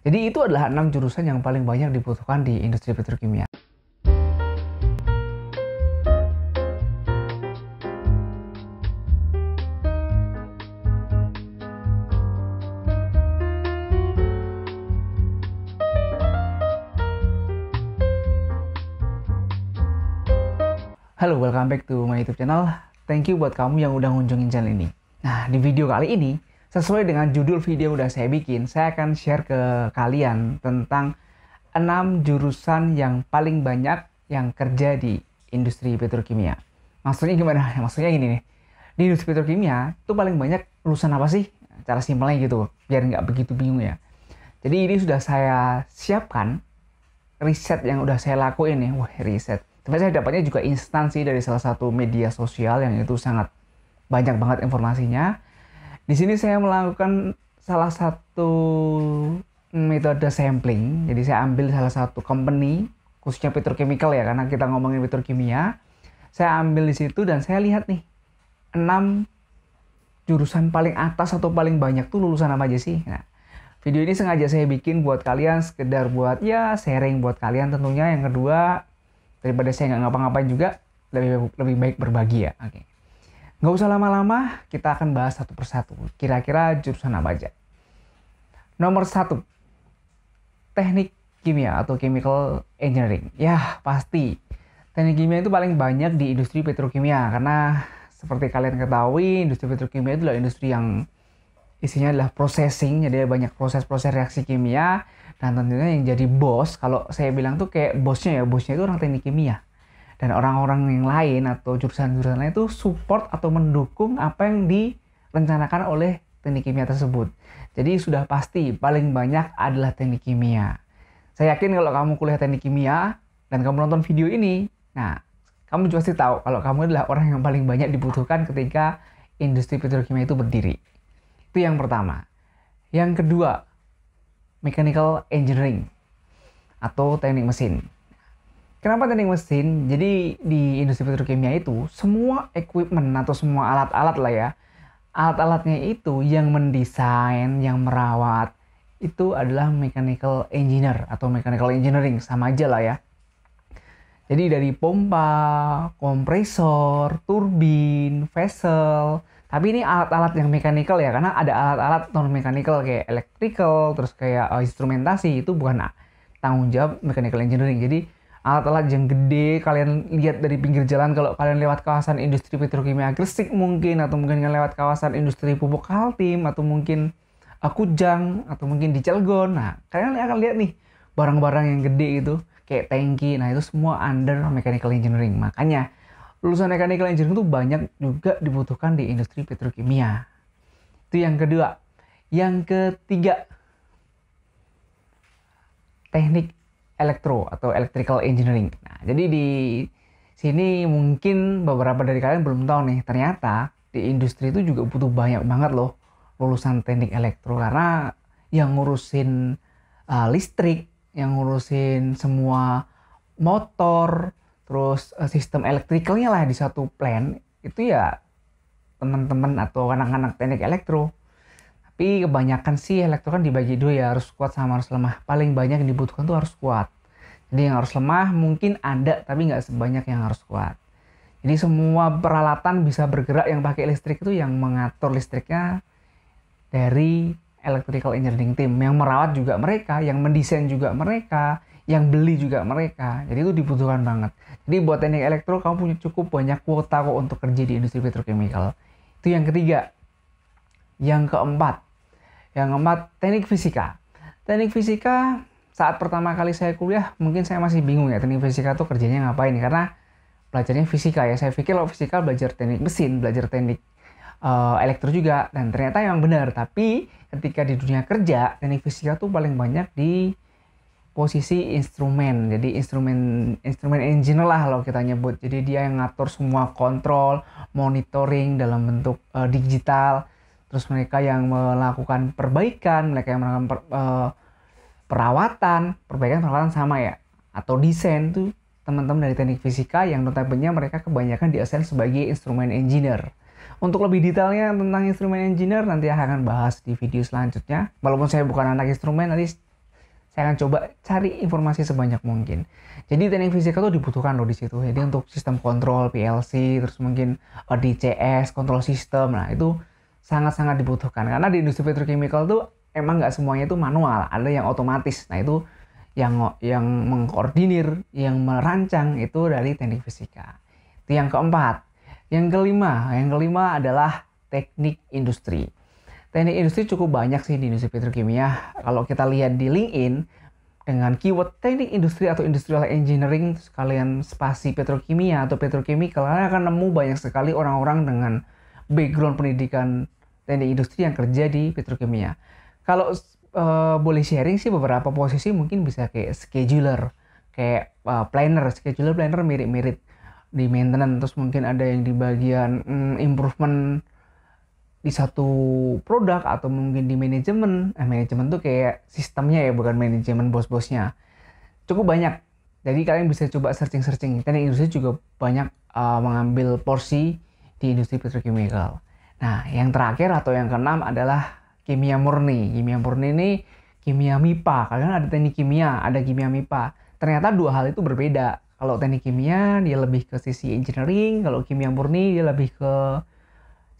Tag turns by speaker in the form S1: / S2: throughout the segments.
S1: Jadi itu adalah enam jurusan yang paling banyak dibutuhkan di industri petrokimia. Halo, welcome back to my YouTube channel. Thank you buat kamu yang udah ngunjungin channel ini. Nah, di video kali ini Sesuai dengan judul video udah saya bikin, saya akan share ke kalian tentang 6 jurusan yang paling banyak yang kerja di industri petrokimia. Maksudnya gimana? Maksudnya gini nih. Di industri petrokimia itu paling banyak lulusan apa sih? Cara simpelnya gitu, biar nggak begitu bingung ya. Jadi ini sudah saya siapkan riset yang udah saya lakuin nih. Wah, riset. Tapi saya dapatnya juga instansi dari salah satu media sosial yang itu sangat banyak banget informasinya. Di sini saya melakukan salah satu metode sampling. Jadi saya ambil salah satu company khususnya petrochemical ya karena kita ngomongin petrokimia. Saya ambil di situ dan saya lihat nih enam jurusan paling atas atau paling banyak tuh lulusan apa aja sih? Nah, video ini sengaja saya bikin buat kalian sekedar buat ya sharing buat kalian tentunya. Yang kedua daripada saya nggak ngapa-ngapain juga lebih lebih baik berbagi ya. Oke. Okay. Nggak usah lama-lama, kita akan bahas satu persatu. Kira-kira jurusan apa aja. Nomor satu, teknik kimia atau chemical engineering. Ya, pasti. Teknik kimia itu paling banyak di industri petrokimia. Karena seperti kalian ketahui, industri petrokimia itu adalah industri yang isinya adalah processing. Jadi banyak proses-proses reaksi kimia. Dan tentunya yang jadi bos, kalau saya bilang tuh kayak bosnya ya, bosnya itu orang teknik kimia dan orang-orang yang lain atau jurusan-jurusan lain itu support atau mendukung apa yang direncanakan oleh teknik kimia tersebut. Jadi sudah pasti paling banyak adalah teknik kimia. Saya yakin kalau kamu kuliah teknik kimia dan kamu nonton video ini, nah kamu juga pasti tahu kalau kamu adalah orang yang paling banyak dibutuhkan ketika industri petrokimia itu berdiri. Itu yang pertama. Yang kedua, mechanical engineering atau teknik mesin. Kenapa tanding mesin? Jadi di industri petrokimia itu semua equipment atau semua alat-alat lah ya, alat-alatnya itu yang mendesain, yang merawat itu adalah mechanical engineer atau mechanical engineering sama aja lah ya. Jadi dari pompa, kompresor, turbin, vessel, tapi ini alat-alat yang mechanical ya karena ada alat-alat non mechanical kayak electrical, terus kayak eh, instrumentasi itu bukan tanggung jawab mechanical engineering. Jadi alat-alat yang gede kalian lihat dari pinggir jalan kalau kalian lewat kawasan industri petrokimia Gresik mungkin atau mungkin kalian lewat kawasan industri pupuk Kaltim atau mungkin eh, Kujang atau mungkin di Cilegon nah kalian akan lihat nih barang-barang yang gede itu kayak tangki nah itu semua under mechanical engineering makanya lulusan mechanical engineering itu banyak juga dibutuhkan di industri petrokimia itu yang kedua yang ketiga teknik elektro atau electrical engineering. Nah, jadi di sini mungkin beberapa dari kalian belum tahu nih, ternyata di industri itu juga butuh banyak banget loh lulusan teknik elektro karena yang ngurusin uh, listrik, yang ngurusin semua motor, terus uh, sistem elektrikalnya lah di satu plan itu ya teman-teman atau anak-anak teknik elektro tapi kebanyakan sih elektro kan dibagi dua ya harus kuat sama harus lemah paling banyak yang dibutuhkan tuh harus kuat jadi yang harus lemah mungkin ada tapi nggak sebanyak yang harus kuat jadi semua peralatan bisa bergerak yang pakai listrik itu yang mengatur listriknya dari electrical engineering team yang merawat juga mereka, yang mendesain juga mereka, yang beli juga mereka. Jadi itu dibutuhkan banget. Jadi buat teknik elektro kamu punya cukup banyak kuota kok untuk kerja di industri petrochemical. Itu yang ketiga. Yang keempat, yang keempat, teknik fisika. Teknik fisika saat pertama kali saya kuliah mungkin saya masih bingung ya teknik fisika itu kerjanya ngapain karena belajarnya fisika ya. Saya pikir kalau fisika belajar teknik mesin, belajar teknik uh, elektro juga dan ternyata yang benar. Tapi ketika di dunia kerja, teknik fisika tuh paling banyak di posisi instrumen. Jadi instrumen instrumen engineer lah kalau kita nyebut. Jadi dia yang ngatur semua kontrol, monitoring dalam bentuk uh, digital terus mereka yang melakukan perbaikan, mereka yang melakukan per, uh, perawatan, perbaikan perawatan sama ya, atau desain tuh teman-teman dari teknik fisika yang notabene mereka kebanyakan diasesmen sebagai instrumen engineer. Untuk lebih detailnya tentang instrumen engineer nanti akan bahas di video selanjutnya. Walaupun saya bukan anak instrumen, nanti saya akan coba cari informasi sebanyak mungkin. Jadi teknik fisika tuh dibutuhkan loh di situ. Jadi untuk sistem kontrol PLC, terus mungkin eh, DCS, kontrol sistem, nah itu sangat-sangat dibutuhkan karena di industri petrochemical tuh emang nggak semuanya itu manual ada yang otomatis nah itu yang yang mengkoordinir yang merancang itu dari teknik fisika itu yang keempat yang kelima yang kelima adalah teknik industri teknik industri cukup banyak sih di industri petrokimia kalau kita lihat di LinkedIn dengan keyword teknik industri atau industrial engineering sekalian spasi petrokimia atau petrochemical kalian akan nemu banyak sekali orang-orang dengan background pendidikan teknik industri yang kerja di petrokimia. Kalau uh, boleh sharing sih beberapa posisi mungkin bisa kayak scheduler, kayak uh, planner, scheduler planner mirip-mirip di maintenance terus mungkin ada yang di bagian mm, improvement di satu produk atau mungkin di manajemen. Eh, manajemen tuh kayak sistemnya ya, bukan manajemen bos-bosnya. Cukup banyak. Jadi kalian bisa coba searching-searching. Teknik industri juga banyak uh, mengambil porsi di industri petrochemical. Nah, yang terakhir atau yang keenam adalah kimia murni. Kimia murni ini kimia MIPA. Kalian ada teknik kimia, ada kimia MIPA. Ternyata dua hal itu berbeda. Kalau teknik kimia dia lebih ke sisi engineering, kalau kimia murni dia lebih ke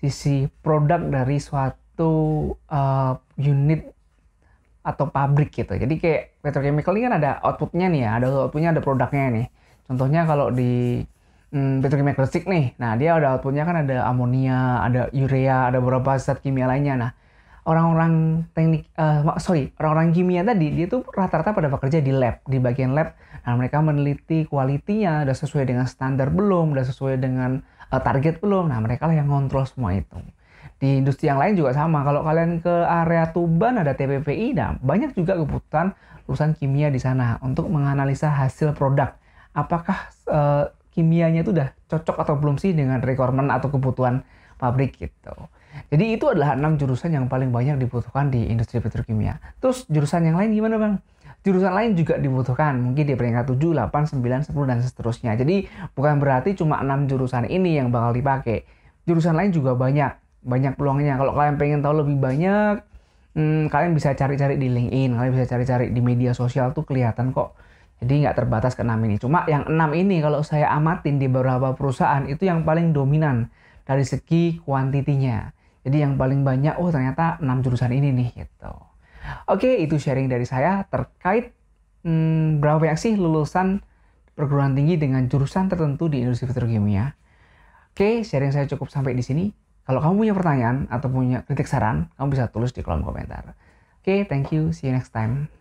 S1: sisi produk dari suatu uh, unit atau pabrik gitu. Jadi kayak petrochemical ini kan ada outputnya nih ya, ada outputnya ada produknya nih. Contohnya kalau di hmm, petrokimia klasik nih. Nah, dia ada outputnya kan ada amonia, ada urea, ada beberapa zat kimia lainnya. Nah, orang-orang teknik, uh, sorry, orang-orang kimia tadi, dia tuh rata-rata pada bekerja di lab, di bagian lab. Nah, mereka meneliti kualitinya, udah sesuai dengan standar belum, udah sesuai dengan uh, target belum. Nah, mereka lah yang ngontrol semua itu. Di industri yang lain juga sama. Kalau kalian ke area Tuban ada TPPI, nah banyak juga kebutuhan lulusan kimia di sana untuk menganalisa hasil produk. Apakah uh, kimianya itu udah cocok atau belum sih dengan requirement atau kebutuhan pabrik gitu. Jadi itu adalah enam jurusan yang paling banyak dibutuhkan di industri petrokimia. Terus jurusan yang lain gimana bang? Jurusan lain juga dibutuhkan, mungkin di peringkat 7, 8, 9, 10, dan seterusnya. Jadi bukan berarti cuma enam jurusan ini yang bakal dipakai. Jurusan lain juga banyak, banyak peluangnya. Kalau kalian pengen tahu lebih banyak, hmm, kalian bisa cari-cari di LinkedIn, kalian bisa cari-cari di media sosial tuh kelihatan kok jadi nggak terbatas ke enam ini. Cuma yang enam ini kalau saya amatin di beberapa perusahaan itu yang paling dominan dari segi kuantitinya. Jadi yang paling banyak, oh ternyata enam jurusan ini nih gitu. Oke, itu sharing dari saya terkait hmm, berapa banyak sih lulusan perguruan tinggi dengan jurusan tertentu di industri petrokimia. Oke, sharing saya cukup sampai di sini. Kalau kamu punya pertanyaan atau punya kritik saran, kamu bisa tulis di kolom komentar. Oke, thank you. See you next time.